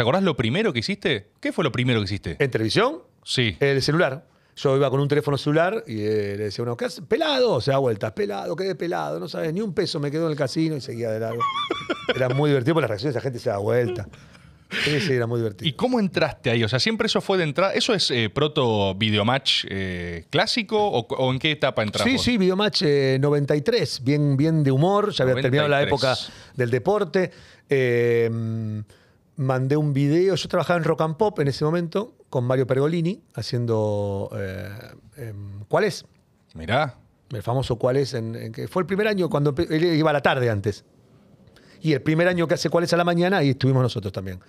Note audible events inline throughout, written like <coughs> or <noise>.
¿Te acordás lo primero que hiciste? ¿Qué fue lo primero que hiciste? ¿En televisión? Sí. El celular. Yo iba con un teléfono celular y eh, le decía uno, ¿qué haces? Pelado, o sea, vueltas, pelado, quedé pelado, no sabes, ni un peso me quedó en el casino y seguía de lado. <laughs> Era muy divertido porque las reacciones de la gente se da vuelta. Sí, sí, era muy divertido. ¿Y cómo entraste ahí? O sea, siempre eso fue de entrada. ¿Eso es eh, proto videomatch eh, clásico o, en qué etapa entraste? Sí, sí, videomatch 93, bien, bien de humor, ya había terminado la época del deporte mandé un video. Yo trabajaba en Rock and Pop en ese momento con Mario Pergolini haciendo eh, em, ¿Cuál es? Mirá. El famoso ¿Cuál es? que fue el primer año cuando él iba a la tarde antes. Y el primer año que hace ¿Cuál es a la mañana? y estuvimos nosotros también.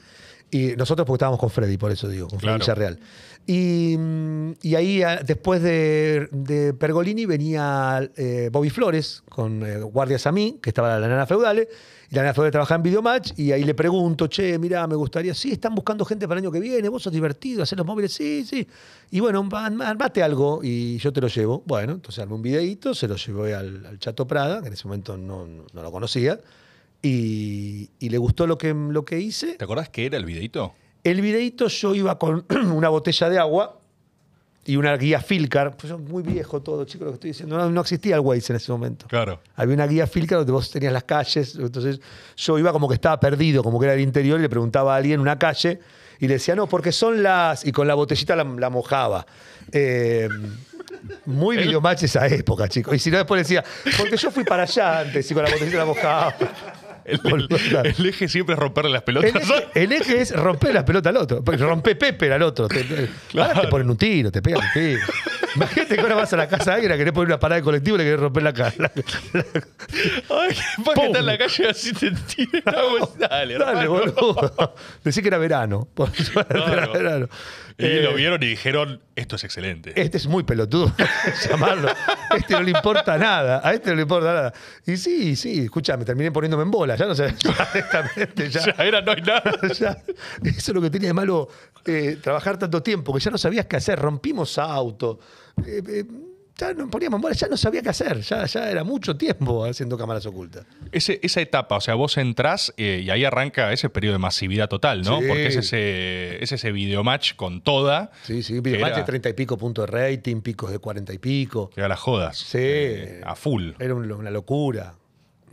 Y nosotros porque estábamos con Freddy, por eso digo, con Freddy real mm, Y, ahí después de, Pergolini venía eh, Bobby Flores con eh, Guardias a mí, que estaba la nana feudale, y la nana feudale trabajaba en Videomatch, y ahí le pregunto, che, mirá, me gustaría, sí, están buscando gente para el año que viene, vos sos divertido, hacer los móviles, sí, sí. Y bueno, armate algo y yo te lo llevo. Bueno, entonces armé un videíto, se lo llevé al, Chato Prada, que en ese momento no lo conocía. Y, le gustó lo que, lo que hice. ¿Te acordás qué era el videito? El videito yo iba con <clears throat> una botella de agua y una guía Filcar. Pues muy viejo todo, chicos, lo que estoy diciendo. No, existía el Waze en ese momento. Claro. Había una guía Filcar donde vos tenías las calles. Entonces yo iba como que estaba perdido, como que era el interior, y le preguntaba a alguien en una calle y le decía, no, porque son las. Y con la botellita la, mojaba. Eh, muy videomatch esa época, chicos. Y si no, después decía, porque yo fui para allá antes y con la botellita la mojaba. <laughs> el, eje siempre es romperle las pelotas. El eje, es romper las pelotas al otro. <laughs> Rompe Pepe al otro. Te, claro. te ponen un tiro, te pegan un tiro. <laughs> Imagínate que ahora vas a la casa de alguien, querés poner una parada de colectivo y le querés romper la cara. Ay, en la calle así te tiran. dale, boludo. Decís que era verano. era verano. Y lo eh, vieron y dijeron, esto es excelente. Este es muy pelotudo, <laughs> llamarlo. Este no le importa nada, a este no le importa nada. Y sí, sí, escúchame, terminé poniéndome en bola, ya no sé, <laughs> exactamente ya. era, no hay nada. <laughs> eso es lo que tenía de malo eh, trabajar tanto tiempo, que ya no sabías qué hacer, rompimos auto. Eh, eh ya no poníamos ya no sabía qué hacer, ya, ya era mucho tiempo haciendo cámaras ocultas. esa etapa, o sea, vos entrás eh, y ahí arranca ese periodo de masividad total, ¿no? Porque es ese, es ese videomatch con toda. Sí, sí, videomatch de 30 y pico puntos de rating, picos de 40 y pico. Que era las jodas. Sí. Eh, a full. Era una locura.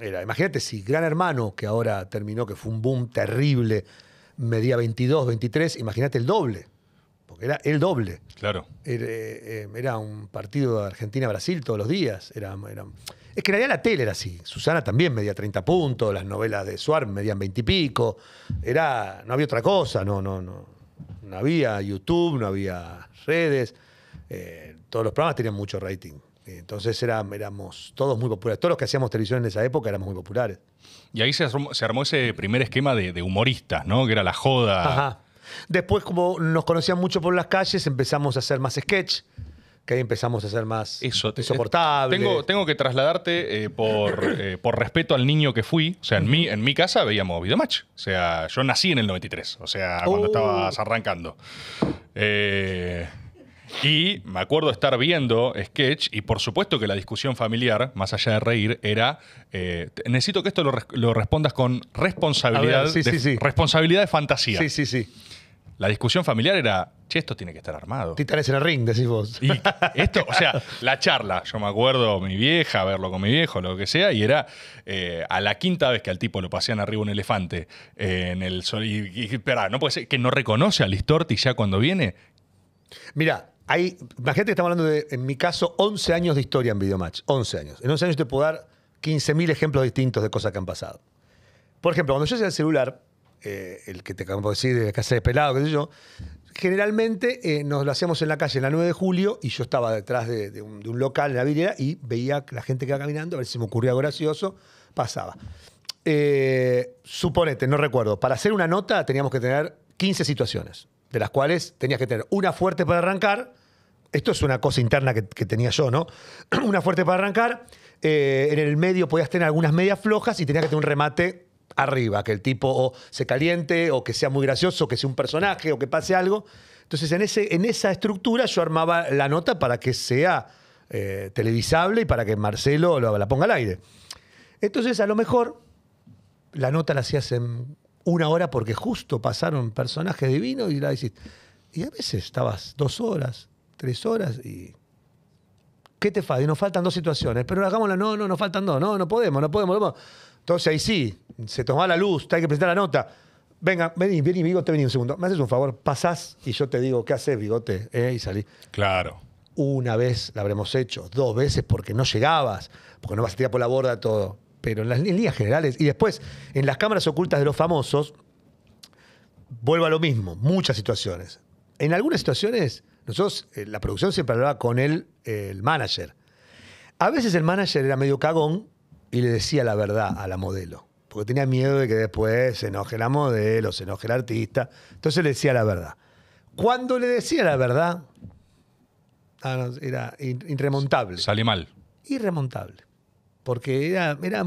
Era, imagínate si Gran Hermano, que ahora terminó, que fue un boom terrible, medía 22, 23, imagínate el doble era el doble. Claro. Eh, era, un partido de Argentina-Brasil todos los días. Era, es que en la tele era así. Susana también medía 30 puntos, las novelas de Suar medían 20 y pico. Era, no había otra cosa, no, no, no. No había YouTube, no había redes. Eh, todos los programas tenían mucho rating. Entonces era, éramos todos muy populares. Todos los que hacíamos televisión en esa época éramos muy populares. Y ahí se armó, ese primer esquema de, de, humoristas, ¿no? Que era la joda. Ajá. Después, como nos conocían mucho por las calles, empezamos a hacer más sketch, que ahí empezamos a ser más Eso, eh, insoportables. Tengo, tengo que trasladarte eh, <coughs> eh, por, respeto al niño que fui. O sea, en mi, en mi casa veíamos Videomatch. O sea, yo nací en el 93, o sea, cuando oh. estabas arrancando. y me acuerdo estar viendo Sketch y por supuesto que la discusión familiar, más allá de reír, era, necesito que esto lo, respondas con responsabilidad, responsabilidad de fantasía. Sí, sí, sí la discusión familiar era, che, esto tiene que estar armado. Titanes en el ring, decís vos. Y esto, o sea, la charla, yo me acuerdo mi vieja, verlo con mi viejo, lo que sea, y era eh, a la quinta vez que al tipo lo pasean arriba un elefante eh, en el sol. Y, espera, no puede ser que no reconoce a Listorti ya cuando viene. Mira, hay, imagínate que estamos hablando de, en mi caso, 11 años de historia en Videomatch. 11 años. En 11 años te puedo dar 15.000 ejemplos distintos de cosas que han pasado. Por ejemplo, cuando yo hacía el celular, eh, el que te acabo de decir, de casa de pelado, qué sé yo, generalmente eh, nos lo hacíamos en la calle en la 9 de julio y yo estaba detrás de, un, local en la vidriera y veía la gente que iba caminando, a ver si me ocurría algo gracioso, pasaba. Eh, suponete, no recuerdo, para hacer una nota teníamos que tener 15 situaciones, de las cuales tenías que tener una fuerte para arrancar, esto es una cosa interna que, tenía yo, ¿no? <clears throat> una fuerte para arrancar, en el medio podías tener algunas medias flojas y tenías que tener un remate arriba, que el tipo se caliente, o que sea muy gracioso, que sea un personaje, o que pase algo. Entonces, en, ese, en esa estructura yo armaba la nota para que sea eh, televisable y para que Marcelo la ponga al aire. Entonces, a lo mejor la nota la hacías en una hora porque justo pasaron personajes divinos y la decís. Y a veces estabas dos horas, tres horas y. ¿Qué te falta? Y nos faltan dos situaciones. Pero hagámosla, no, no, nos faltan dos, no, no podemos, no podemos, no podemos. Entonces ahí sí, se toma la luz, te hay que presentar la nota. Venga, vení, vení, bigote, vení un segundo. ¿Me haces un favor? Pasás y yo te digo, ¿qué haces, bigote? Eh, y salí. Claro. Una vez la habremos hecho, dos veces porque no llegabas, porque no vas a tirar por la borda todo. Pero en las líneas generales. Y después, en las cámaras ocultas de los famosos, vuelvo a lo mismo, muchas situaciones. En algunas situaciones, nosotros, eh, la producción siempre hablaba con el, el manager. A veces el manager era medio cagón y le decía la verdad a la modelo. Porque tenía miedo de que después se enoje la modelo, se enoje el artista. Entonces le decía la verdad. Cuando le decía la verdad, ah, era irremontable. Sale mal. Irremontable. Porque era, era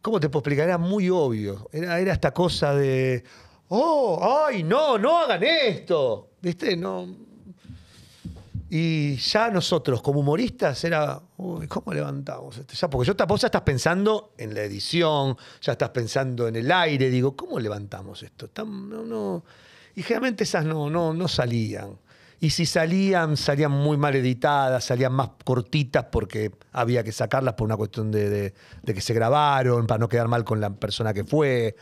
¿cómo te puedo explicar? Era muy obvio. Era, era esta cosa de, oh, ay, no, no hagan esto. ¿Viste? No, y ya nosotros, como humoristas, era, uy, ¿cómo levantamos esto? porque yo, vos ya estás pensando en la edición, ya estás pensando en el aire, digo, ¿cómo levantamos esto? no, no. Y generalmente esas no, no, no salían. Y si salían, salían muy mal editadas, salían más cortitas porque había que sacarlas por una cuestión de que se grabaron, para no quedar mal con la persona que fue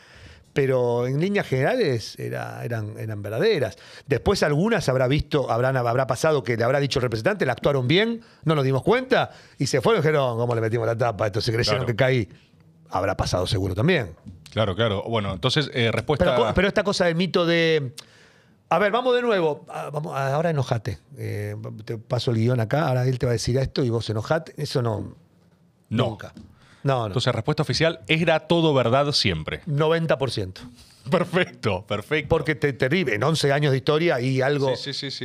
pero en líneas generales eran, verdaderas. Después algunas habrá visto, habrán, habrá pasado que le habrá dicho el representante, la actuaron bien, no nos dimos cuenta, y se fueron y dijeron, ¿cómo le metimos la tapa? Entonces creyeron que caí. Habrá pasado seguro también. Claro, claro. Bueno, entonces, eh, respuesta... Pero, esta cosa del mito de... A ver, vamos de nuevo. Vamos, ahora enojate. Eh, te paso el guión acá, ahora él te va a decir esto y vos enojate. Eso no. Nunca. No, no. Entonces, respuesta oficial, era todo verdad siempre. 90%. Perfecto, perfecto. Porque te, te en 11 años de historia y algo,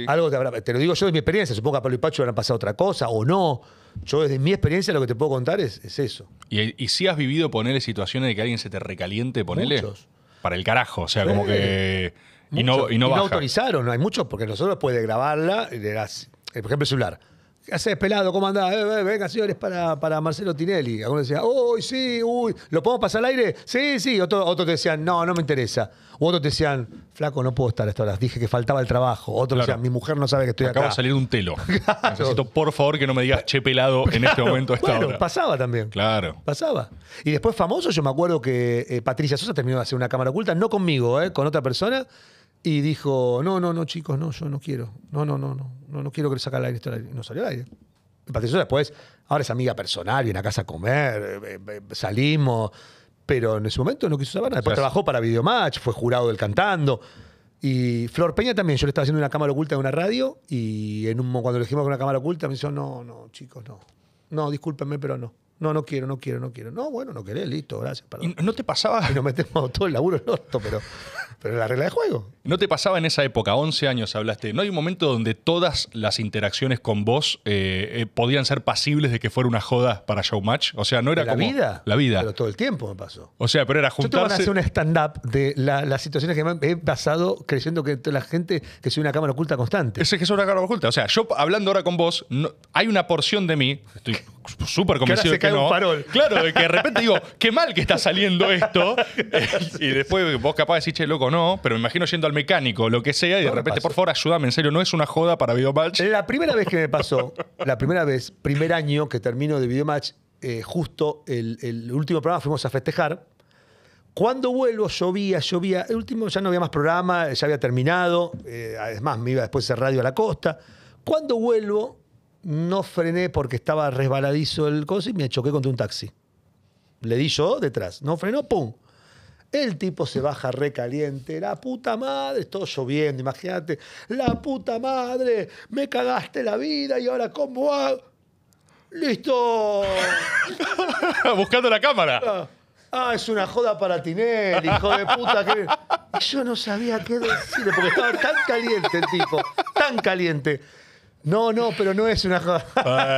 algo te habrá... Te lo digo yo de mi experiencia, supongo que a Pablo y Pacho habrán pasado otra cosa o no. Yo desde mi experiencia lo que te puedo contar es, eso. ¿Y, si has vivido, ponerle situaciones de que alguien se te recaliente, ponele? Muchos. Para el carajo, o sea, como que... Y no, y no, no hay muchos, porque nosotros puede grabarla, eh, por ejemplo, el celular ¿Qué haces, pelado? ¿Cómo andás? Eh, eh, venga, señores, para, para Marcelo Tinelli. Algunos decían, uy, sí, uy, ¿lo podemos pasar al aire? Sí, sí. Otros otro decían, no, no me interesa. otros decían, flaco, no puedo estar a estas horas. Dije que faltaba el trabajo. Otros decían, mi mujer no sabe que estoy Acaba acá. Acaba de salir un telo. <laughs> Necesito, por favor, que no me digas che pelado en este momento a esta bueno, pasaba también. Claro. Pasaba. Y después famoso, yo me acuerdo que eh, Patricia Sosa terminó de hacer una cámara oculta, no conmigo, con otra persona. Y dijo, no, no, no, chicos, no, yo no quiero. No, no, no, no, no, quiero que le saca la aire. no salió al aire. eso después, ahora es amiga personal, viene a casa a comer, eh, eh, eh, salimos, pero en ese momento no quiso saber nada. Después trabajó para Videomatch, fue jurado del cantando. Y Flor Peña también, yo le estaba haciendo una cámara oculta en una radio y en un, cuando le dijimos con una cámara oculta me dijo, no, no, chicos, no. No, discúlpenme, pero no. No, no quiero, no quiero, no quiero. No, bueno, no querés, listo, gracias. ¿No te pasaba? no <laughs> nos metemos todo el laburo en pero, pero la regla de juego. ¿No te pasaba en esa época, 11 años hablaste, no hay un momento donde todas las interacciones con vos eh, eh, podían ser pasibles de que fuera una joda para Showmatch? O sea, no era ¿La como... La vida. La vida. Pero todo el tiempo me pasó. O sea, pero era juntarse... Yo te van a hacer un stand-up de las situaciones que me he pasado creyendo que la gente, que soy una cámara oculta constante. Ese que es una cámara oculta. O sea, yo hablando ahora con vos, hay una porción de mí, estoy súper convencido de que Claro, de que de repente digo, <laughs> qué mal que está saliendo esto. <laughs> y después vos capaz decís, che, loco, no, pero me imagino yendo al mecánico, lo que sea, y de repente, por favor, ayúdame, en serio, no es una joda para Videomatch. La primera vez que me pasó, <laughs> la primera vez, primer año que termino de Videomatch, eh, justo el, último programa fuimos a festejar. Cuando vuelvo, llovía, llovía. El último ya no había más programa, ya había terminado. Eh, además, me iba después a hacer radio a la costa. Cuando vuelvo, no frené porque estaba resbaladizo el coche y me choqué contra un taxi. Le di yo detrás. No frenó, ¡pum! El tipo se baja recaliente, la puta madre, todo lloviendo, imagínate, la puta madre, me cagaste la vida y ahora cómo hago. ¡Listo! <laughs> Buscando la cámara. Ah, ah, es una joda para Tinel, hijo de puta. Que... Yo no sabía qué decirle porque estaba tan caliente el tipo, tan caliente. No, no, pero no es una joda.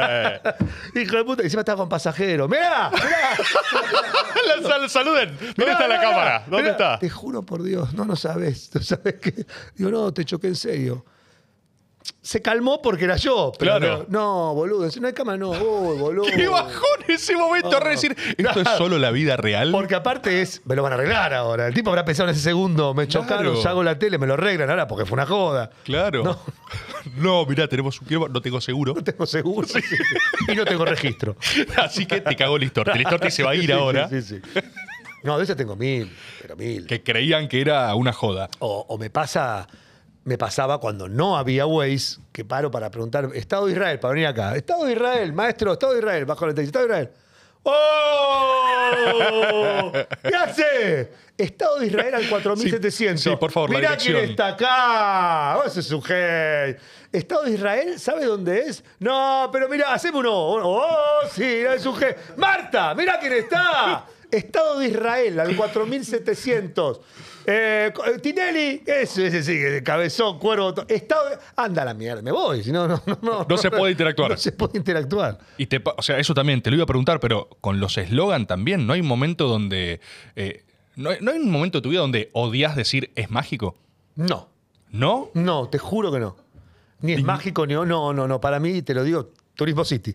Eh. <laughs> Hijo de puta, encima estaba con pasajero. Mira, mira. <laughs> saluden. ¿Dónde está la cámara? ¿Dónde está? Te juro por Dios, no, no sabes. No sabes que. Digo, no, te choqué en serio se calmó porque era yo. Pero Claro. No, boludo, no hay cama, no. Voy, boludo. <laughs> ¡Qué bajón ese momento! re ah. decir, <laughs> ¿esto es <laughs> solo la vida real? Porque aparte es, me lo van a arreglar ahora. El tipo habrá pensado en ese segundo, me chocaron, Claro. hago la tele, me lo arreglan ahora porque fue una joda. Claro. No. mirá, tenemos un no tengo seguro. No tengo seguro y no tengo registro. Así que te cagó El Listorti se va a ir ahora. sí, sí, No, de esas tengo mil, pero mil. Que creían que era una joda. o me pasa me pasaba cuando no había Waze, que paro para preguntar, Estado de Israel, para venir acá. Estado de Israel, maestro, Estado de Israel, bajo la Estado de Israel. ¡Oh! ¿Qué hace? Estado de Israel al 4700. Sí, por favor, Mirá quién está acá. ¡Oh, ese sujeto. Estado de Israel, ¿sabe dónde es? No, pero mira, hacemos uno. ¡Oh, sí, ese sujeto! ¡Marta! mira quién está! Estado de Israel al 4700. Eh, eh, Tinelli, ese, ese sí, cabezón, cuervo. Está, anda la mierda, me voy. Si no, no, se puede interactuar. No se puede interactuar. <laughs> o sea, eso también te lo iba a preguntar, pero con los eslogan también, ¿no hay un momento donde. Eh, no, hay- un momento de tu vida donde odias decir es mágico? No, ¿No? no, te juro que no. Ni es mágico, ni. No, no, no. Para mí, te lo digo, Turismo City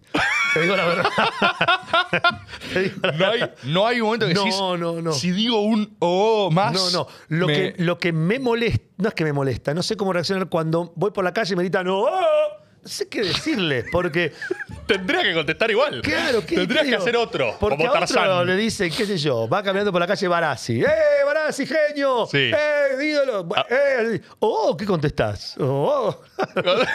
digo la verdad. <laughs> no, hay, no un momento que no, no, no. si digo un oh más. No, no. Lo, que, lo que me molesta, no es que me molesta, no sé cómo reaccionar cuando voy por la calle y me gritan oh. oh, oh". No sé qué decirles, porque. <laughs> Tendría que contestar igual. Claro, Tendrías que hacer otro. Porque como Tarzán otro le dicen, qué sé yo, va caminando por la calle Barassi. ¡Eh, Barassi, genio! Sí. ¡Eh, ídolo! Ah. ¡Eh! ¡Oh! ¿Qué contestás? ¡Oh! oh". <laughs>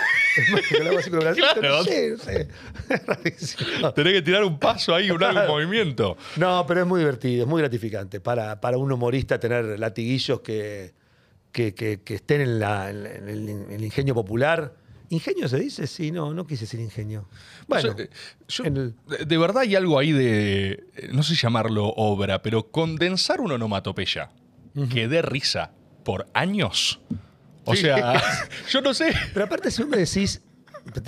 Tenés que tirar un paso ahí, un, movimiento. No, pero es muy divertido, es muy gratificante para, para un humorista tener latiguillos que, que, estén en, el, ingenio popular. ¿Ingenio se dice? Sí, no, no quise decir ingenio. Bueno, eh, de- verdad hay algo ahí de, eh, no sé llamarlo obra, pero condensar una onomatopeya que dé risa por años o sea, <laughs> yo no sé. Pero aparte, si me decís,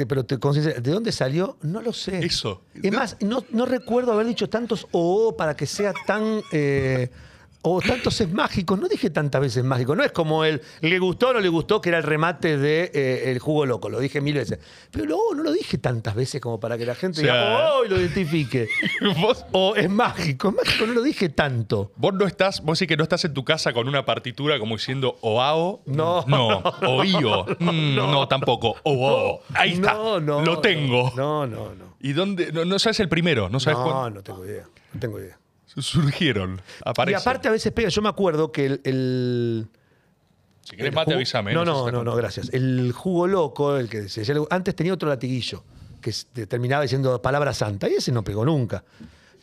pero te ¿de dónde salió? No lo sé. Eso. Es más, no, recuerdo haber dicho tantos O para que sea tan. Eh, o tantos es mágico, no dije tantas veces mágico, no es como el le gustó o no le gustó que era el remate de eh, el jugo loco, lo dije mil veces. Pero luego no lo dije tantas veces como para que la gente diga, oh, y lo identifique. <laughs> O es mágico, es mágico, no lo dije tanto. Vos no estás, vos sí que no estás en tu casa con una partitura como diciendo oao, no, no, no <laughs> o io, no, no mm, no, tampoco, oh. ahí está, lo tengo. No, no, no. ¿Y dónde? No, sabes el primero, no sabes No, no tengo idea, no tengo idea. Surgieron. Y aparte a veces pega. Yo me acuerdo que el. si querés mate, avísame. No, no, no, gracias. El jugo loco, el que decía, antes tenía otro latiguillo que terminaba diciendo palabra santa y ese no pegó nunca.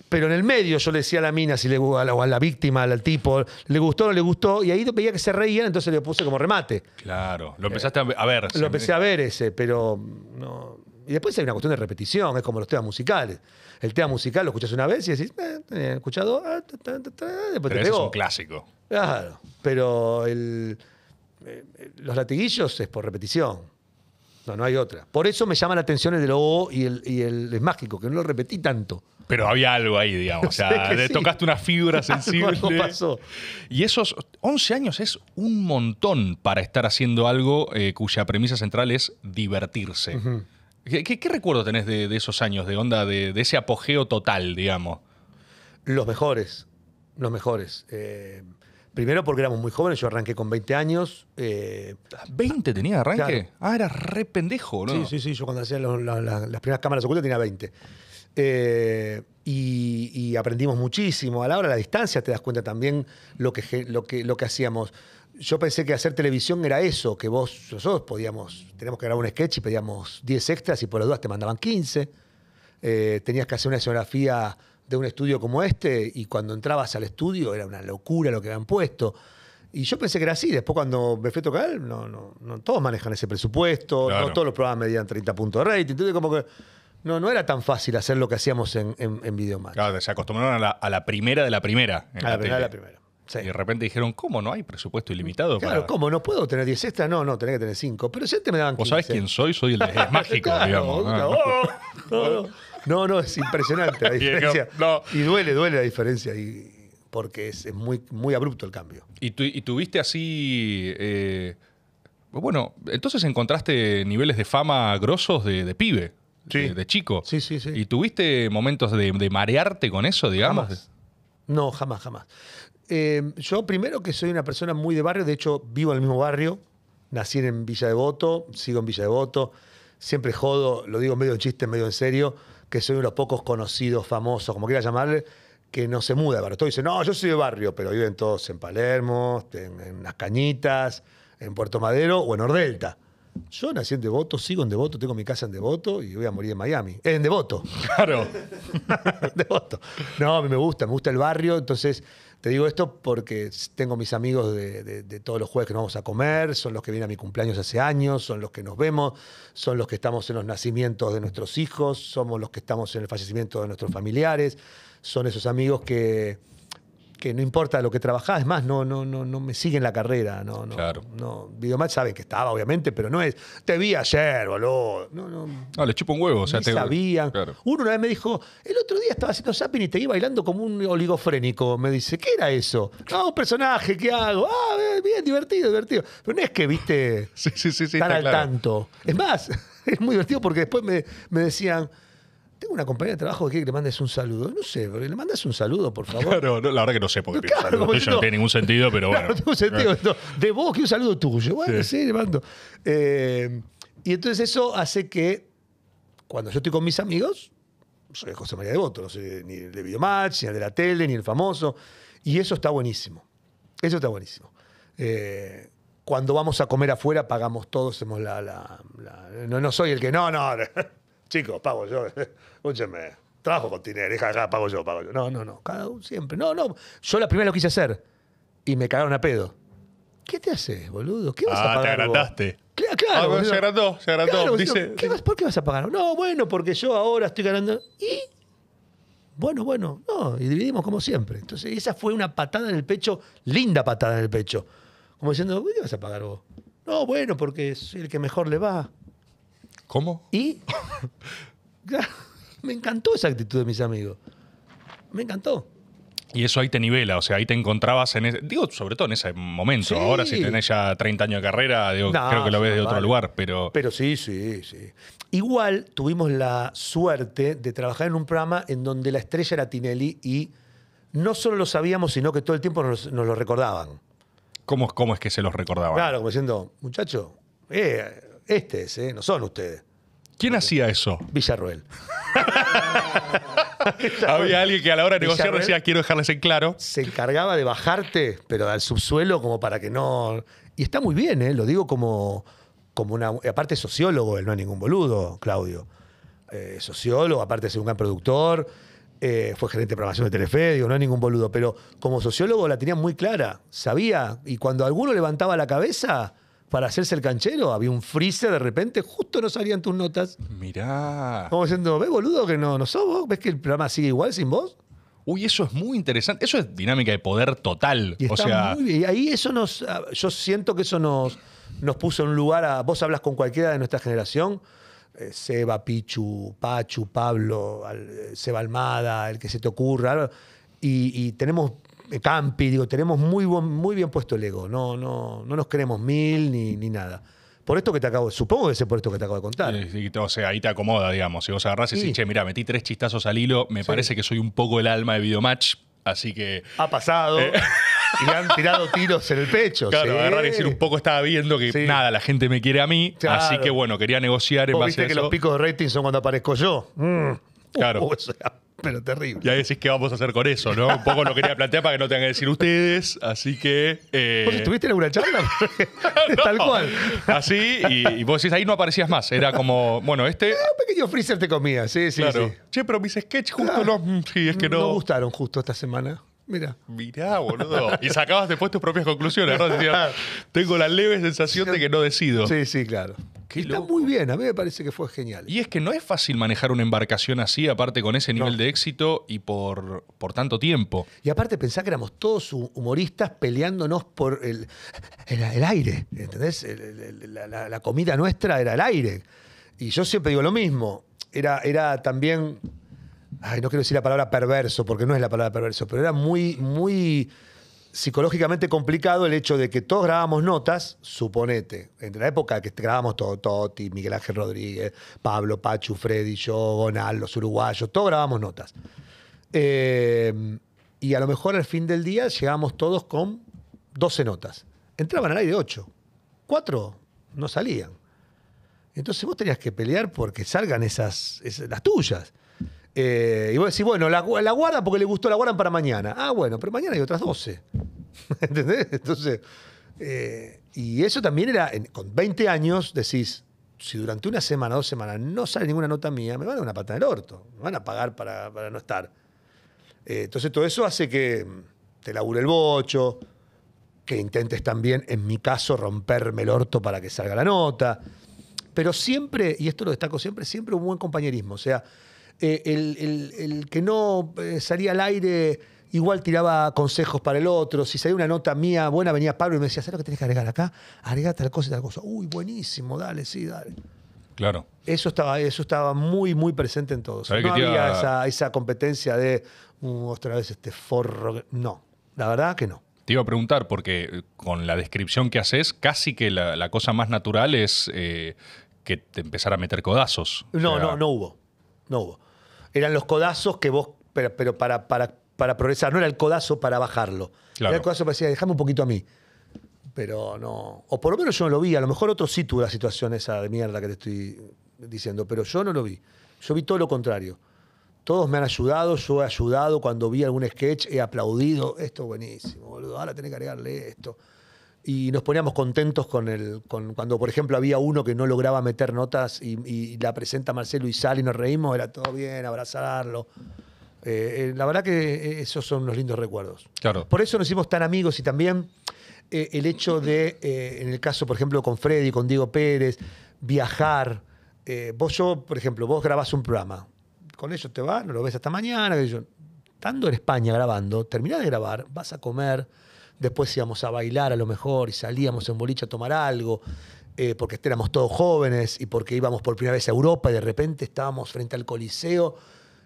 Pero en el medio yo le decía a la mina, si le, a, la, a la víctima, al tipo, le gustó o no le gustó, y ahí veía que se reían, entonces le puse como remate. Claro, lo eh, empezaste a ver. Lo empecé a ver ese, pero no, y después hay una cuestión de repetición, es como los temas musicales. El tema musical lo escuchas una vez y decís, eh, escuchado, es un clásico. Claro, pero el, eh, los latiguillos es por repetición. No, no hay otra. Por eso me llama la atención el de lo O y el, es mágico, que no lo repetí tanto. Pero había algo ahí, digamos. O <laughs> sea, le tocaste una fibra <laughs> sensible. Y esos 11 años es un montón para estar haciendo algo eh, cuya premisa central es divertirse. ¿Qué, qué, recuerdo tenés de, esos años de onda, de, ese apogeo total, digamos? Los mejores, los mejores. Eh, primero porque éramos muy jóvenes, yo arranqué con 20 años. ¿20 eh, ah, tenía arranque? Ah, era re pendejo, ¿no? Sí, sí, sí, yo cuando hacía las primeras cámaras ocultas tenía 20. Eh, y, aprendimos muchísimo. A la hora de la distancia te das cuenta también lo que, lo que, lo que hacíamos yo pensé que hacer televisión era eso, que vos, nosotros podíamos, teníamos que grabar un sketch y pedíamos 10 extras y por las dudas te mandaban 15. Eh, tenías que hacer una escenografía de un estudio como este y cuando entrabas al estudio era una locura lo que habían puesto. Y yo pensé que era así. Después, cuando me fui a tocar, no, no, no todos manejan ese presupuesto, no todos los programas medían 30 puntos de rating. Entonces, como que no, no era tan fácil hacer lo que hacíamos en, en, en Claro, se acostumbraron a la, primera de la primera. a la primera de la primera. Y de repente dijeron, ¿cómo no hay presupuesto ilimitado? Claro, ¿cómo? ¿No puedo tener 10 extras? No, no, tenés que tener 5. Pero siete me daban 15. ¿O sabés quién soy? Soy el, Es <laughs> mágico, digamos. No, no, es impresionante la <laughs> diferencia. Y duele, duele la diferencia. Y, porque es, muy, muy abrupto el cambio. ¿Y, tuviste así... Eh, bueno, entonces encontraste niveles de fama grosos de, pibe, de, chico. Sí, sí, sí. ¿Y tuviste momentos de, marearte con eso, digamos? No, jamás, jamás. Em, yo primero que soy una persona muy de barrio, de hecho vivo en el mismo barrio, nací en Villa Devoto, sigo en Villa Devoto, siempre jodo, lo digo medio en chiste, medio en serio, que soy uno de los pocos conocidos, famosos, como quiera llamarle, que no se muda pero Todos dicen, no, yo soy de barrio, pero viven todos en Palermo, en, en Las Cañitas, en Puerto Madero o en Ordelta. Yo nací en Devoto, sigo en Devoto, tengo mi casa en Devoto y voy a morir en Miami. Eh, en Devoto. Claro. <laughs> Devoto. No, a mí me gusta, me gusta el barrio. Entonces, te digo esto porque tengo mis amigos de, de, todos los jueves que nos vamos a comer, son los que vienen a mi cumpleaños hace años, son los que nos vemos, son los que estamos en los nacimientos de nuestros hijos, somos los que estamos en el fallecimiento de nuestros familiares, son esos amigos que que no importa lo que trabajás, es más, no, no, no, no me en la carrera. No, no, claro. No. Videomatch sabe que estaba, obviamente, pero no es, te vi ayer, boludo. No, no. no le chupo un huevo, o sea, te sabían. Uno una vez me dijo, el otro día estaba haciendo zapping y te iba bailando como un oligofrénico. Me dice, ¿qué era eso? No, ah, un personaje, ¿qué hago? Ah, bien, divertido, divertido. Pero no es que, viste, <laughs> sí, sí, sí, tan al tanto. Es más, <laughs> es muy divertido porque después me, me decían, tengo una compañera de trabajo que quiere que le mandes un saludo. No sé, le mandas un saludo, por favor. Claro, la verdad que no sé qué un saludo tuyo no, tiene ningún sentido, pero bueno. No tiene sentido. De vos, que un saludo tuyo. Bueno, sí, le mando. Eh, y entonces eso hace que cuando yo estoy con mis amigos, soy José María Devoto, no soy ni el de Videomatch, ni el de la tele, ni el famoso. Y eso está buenísimo. Eso está buenísimo. Eh, cuando vamos a comer afuera, pagamos todos, hacemos la, no, no soy el que, no, no, chicos, pago yo. <laughs> Escúchenme, trabajo con dinero, hija, acá pago yo, pago yo. No, no, no, cada uno siempre. No, no, yo la primera lo quise hacer y me cagaron a pedo. ¿Qué te haces, boludo? ¿Qué vas a pagar? Ah, te agrandaste. Claro, ah, se agrandó, se agrandó. ¿Por qué vas a pagar? No, bueno, porque yo ahora estoy ganando. ¿Y? Bueno, bueno, no, y dividimos como siempre. Entonces, esa fue una patada en el pecho, linda patada en el pecho. Como diciendo, ¿qué vas a pagar vos? No, bueno, porque soy el que mejor le va. ¿Cómo? Y me encantó esa actitud de mis amigos. Me encantó. Y eso ahí te nivela, o sea, ahí te encontrabas en ese, digo, sobre todo en ese momento. Ahora si tenés ya 30 años de carrera, digo, creo que lo ves de otro lugar, pero Pero sí, sí, sí. Igual tuvimos la suerte de trabajar en un programa en donde la estrella era Tinelli y no solo lo sabíamos, sino que todo el tiempo nos, lo recordaban. ¿Cómo, ¿Cómo es que se los recordaban? Claro, como diciendo, muchacho, eh, este es, eh, no son ustedes. ¿Quién hacía eso? Villarroel. <laughs> Había alguien que a la hora de negociar decía, quiero dejarles en claro. se encargaba de bajarte, pero al subsuelo como para que no... Y está muy bien, ¿eh? lo digo como, como una... Aparte sociólogo, él no es ningún boludo, Claudio. Eh, sociólogo, aparte de ser un gran productor, eh, fue gerente de programación de Telefe, no es ningún boludo, pero como sociólogo la tenía muy clara, sabía, y cuando alguno levantaba la cabeza, para hacerse el canchero, había un freezer de repente, justo no salían tus notas. Mirá. Como diciendo, ve boludo que no, no sos vos? ¿Ves que el programa sigue igual sin vos? Uy, eso es muy interesante. Eso es dinámica de poder total. Y o sea, Y ahí eso nos. Ah, yo siento que eso nos, nos puso en un lugar a. Vos hablas con cualquiera de nuestra generación. Eh, Seba, Pichu, Pachu, Pablo, eh, Seba Almada, el que se te ocurra. y tenemos eh, campi, digo, tenemos muy, muy bien puesto el ego, no, no, no nos queremos mil ni, ni nada. Por esto que te acabo, supongo que es por esto que te acabo de contar. o sea, ahí te acomoda, digamos. Si vos agarrás y decís, che, mira, metí tres chistazos al hilo, me parece que soy un poco el alma de Videomatch, así que. Ha pasado. Eh. Y le han tirado tiros en el pecho. Claro, agarrar y decir un poco estaba viendo que nada, la gente me quiere a mí, así que bueno, quería negociar en base viste a eso. que los picos de rating son cuando aparezco yo. Mm. Claro. Uh, pero terrible. Y ahí decís qué vamos a hacer con eso, ¿no? Un poco lo quería plantear para que no tengan que decir ustedes, así que... Eh, ¿Vos estuviste en alguna charla? <laughs> <laughs> Tal cual. Así, y, vos decís, ahí no aparecías más, era como, bueno, este... Ah, un pequeño freezer te comía, sí, sí, sí. Che, pero mis sketches justo no... Mm, sí, es que no... No gustaron justo esta semana. Mira. Mirá, boludo. Y sacabas después tus propias conclusiones, ¿no? <laughs> tengo la leve sensación de que no decido. Sí, sí, claro. Está muy bien, a mí me parece que fue genial. Y es que no es fácil manejar una embarcación así, aparte con ese nivel de éxito y por, por tanto tiempo. Y aparte pensá que éramos todos humoristas peleándonos por el, aire, ¿entendés? la, comida nuestra era el aire. Y yo siempre digo lo mismo, era, era también, no quiero decir la palabra perverso, porque no es la palabra perverso, pero era muy, muy psicológicamente complicado el hecho de que todos grabamos notas, suponete, entre la época que grabamos todo, Toti, Miguel Ángel Rodríguez, Pablo, Pachu, Freddy, yo, los uruguayos, todos grabamos notas. Eh, y a lo mejor al fin del día llegamos todos con 12 notas. Entraban al aire 8, cuatro no salían. Entonces vos tenías que pelear porque salgan esas las tuyas. Eh, y vos decís, bueno, la, la, guardan porque le gustó, la guardan para mañana. Ah, bueno, pero mañana hay otras 12. <laughs> ¿Entendés? Entonces, eh, y eso también era, con 20 años decís, si durante una semana, dos semanas no sale ninguna nota mía, me van a dar una pata en el orto, me van a pagar para, para no estar. Eh, entonces todo eso hace que mm, te labure el bocho, que intentes también, en mi caso, romperme el orto para que salga la nota. Pero siempre, y esto lo destaco siempre, siempre un buen compañerismo. O sea, eh, el, que no eh, salía al aire igual tiraba consejos para el otro. Si salía una nota mía buena, venía Pablo y me decía, ¿sabes lo que tenés que agregar acá? Agregá tal cosa y tal cosa. Uy, buenísimo, dale, sí, dale. Claro. Eso estaba, eso estaba muy, muy presente en todos. No había esa, competencia de uh, otra vez este forro. No, la verdad que no. Te iba a preguntar, porque eh, con la descripción que haces, casi que la, cosa más natural es que te empezara a meter codazos. No, no, no hubo. No hubo eran los codazos que vos, pero, para, para, progresar, no era el codazo para bajarlo. Era el codazo para decir, déjame un poquito a mí. Pero no, o por lo menos yo no lo vi, a lo mejor otro sí tuvo la situación esa de mierda que te estoy diciendo, pero yo no lo vi. Yo vi todo lo contrario. Todos me han ayudado, yo he ayudado, cuando vi algún sketch he aplaudido, esto es buenísimo, boludo, ahora tenés que agregarle esto y nos poníamos contentos con el, cuando, por ejemplo, había uno que no lograba meter notas y, la presenta Marcelo y sale y nos reímos, era todo bien, abrazarlo. Eh, eh, la verdad que eh, esos son los lindos recuerdos. Claro. Por eso nos hicimos tan amigos y también el hecho de, en el caso, por ejemplo, con Freddy, con Diego Pérez, viajar. vos, yo, por ejemplo, vos grabás un programa. Con ellos te vas, no lo ves hasta mañana. Que yo, estando en España grabando, terminás de grabar, vas a comer después íbamos a bailar a lo mejor y salíamos en boliche a tomar algo, eh, porque éramos todos jóvenes y porque íbamos por primera vez a Europa y de repente estábamos frente al Coliseo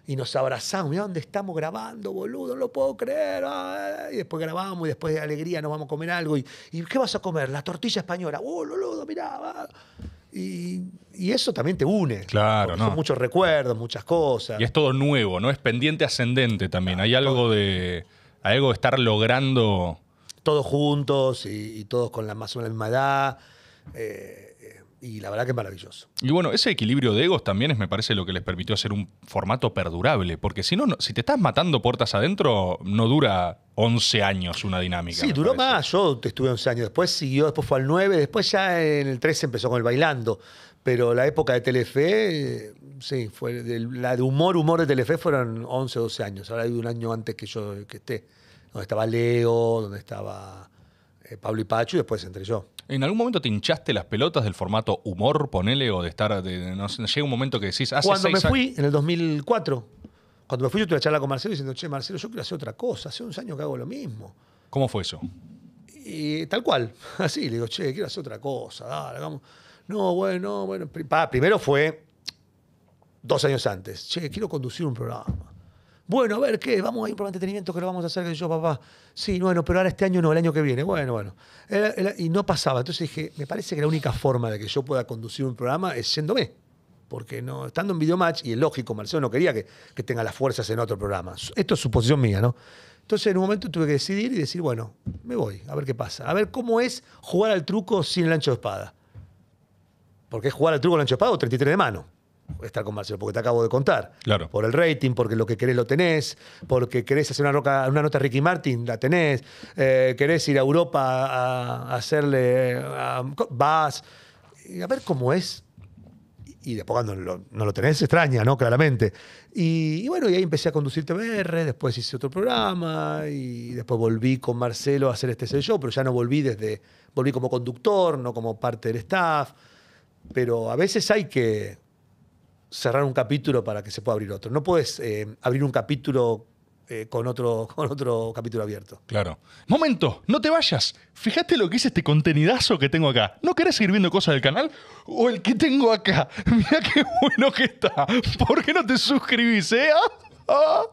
y nos abrazamos, mira dónde estamos grabando, boludo, no lo puedo creer. Ah, y después grabamos y después de alegría nos vamos a comer algo. ¿Y, qué vas a comer? La tortilla española. ¡Uh, boludo, mirá! Y, eso también te une. Claro, ¿no? Son muchos recuerdos, muchas cosas. Y es todo nuevo, ¿no? Es pendiente ascendente también. hay algo de. Hay algo de estar logrando todos juntos y, todos con la más o menos la eh, eh, y la verdad que es maravilloso. Y bueno, ese equilibrio de egos también es, me parece, lo que les permitió hacer un formato perdurable, porque si no, si te estás matando puertas adentro, no dura 11 años una dinámica. Sí, duró más, yo estuve 11 años, después siguió, después fue al 9, después ya en el 13 empezó con el bailando, pero la época de Telefe, eh, sí, fue la de humor, humor de Telefe fueron 11, 12 años, ahora hay un año antes que yo que esté donde estaba Leo, donde estaba eh, Pablo y Pacho, y después entre yo. ¿En algún momento te hinchaste las pelotas del formato humor, ponele, o de estar, no llega un momento que decís, hace Cuando me fui, en el 2004, cuando me fui yo tuve una charla con Marcelo diciendo, che, Marcelo, yo quiero hacer otra cosa, hace un años que hago lo mismo. ¿Cómo fue eso? Y tal cual, <laughs> así, le digo, che, quiero hacer otra cosa, dale, vamos. No, bueno, bueno, primero fue dos años antes, che, quiero conducir un programa. Bueno, a ver qué, vamos a ir por entretenimiento que lo vamos a hacer que yo, papá. Sí, bueno, pero ahora este año no, el año que viene. Bueno, bueno. Eh, y no pasaba. Entonces dije, me parece que la única forma de que yo pueda conducir un programa es yéndome. Porque no, estando en Videomatch, y es lógico, Marcelo no quería que, que tenga las fuerzas en otro programa. Esto es suposición mía, ¿no? Entonces en un momento tuve que decidir y decir, bueno, me voy, a ver qué pasa. A ver cómo es jugar al truco sin el ancho de espada. Porque es jugar al truco con el ancho de espada o 33 de mano estar con Marcelo, porque te acabo de contar. Claro. Por el rating, porque lo que querés lo tenés, porque querés hacer una, roca, una nota Ricky Martin, la tenés, eh, querés ir a Europa a, hacerle, vas, a ver cómo es. Y después cuando no lo tenés, extraña, ¿no? Claramente. Y, bueno, y ahí empecé a conducir TVR, después hice otro programa, y después volví con Marcelo a hacer este show, pero ya no volví desde, volví como conductor, no como parte del staff. Pero a veces hay que cerrar un capítulo para que se pueda abrir otro. No puedes eh, abrir un capítulo eh, con, otro, <laughs> con otro capítulo abierto. Claro. Momento, no te vayas. Fíjate lo que es este contenidazo que tengo acá. ¿No querés seguir viendo cosas del canal? O el que tengo acá. <laughs> Mira qué bueno que está. ¿Por qué no te suscribís, eh? Ah, ah.